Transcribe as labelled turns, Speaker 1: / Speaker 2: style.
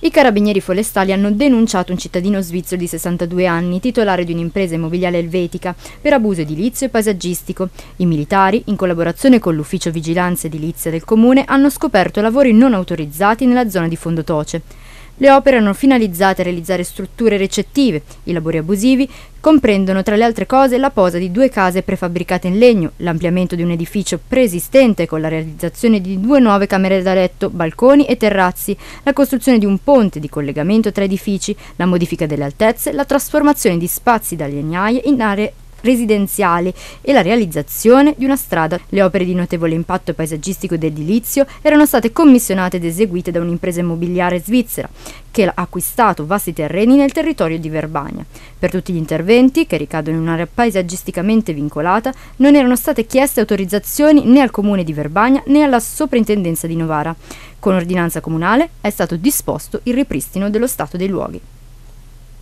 Speaker 1: I carabinieri forestali hanno denunciato un cittadino svizzero di 62 anni, titolare di un'impresa immobiliare elvetica, per abuso edilizio e paesaggistico. I militari, in collaborazione con l'Ufficio Vigilanza Edilizia del Comune, hanno scoperto lavori non autorizzati nella zona di Fondotoce. Le opere erano finalizzate a realizzare strutture recettive. I lavori abusivi comprendono tra le altre cose la posa di due case prefabbricate in legno, l'ampliamento di un edificio preesistente con la realizzazione di due nuove camere da letto, balconi e terrazzi, la costruzione di un ponte di collegamento tra edifici, la modifica delle altezze, la trasformazione di spazi da legnaie in aree residenziali e la realizzazione di una strada. Le opere di notevole impatto paesaggistico ed edilizio erano state commissionate ed eseguite da un'impresa immobiliare svizzera che ha acquistato vasti terreni nel territorio di Verbania. Per tutti gli interventi, che ricadono in un'area paesaggisticamente vincolata, non erano state chieste autorizzazioni né al comune di Verbania né alla soprintendenza di Novara. Con ordinanza comunale è stato disposto il ripristino dello stato dei luoghi.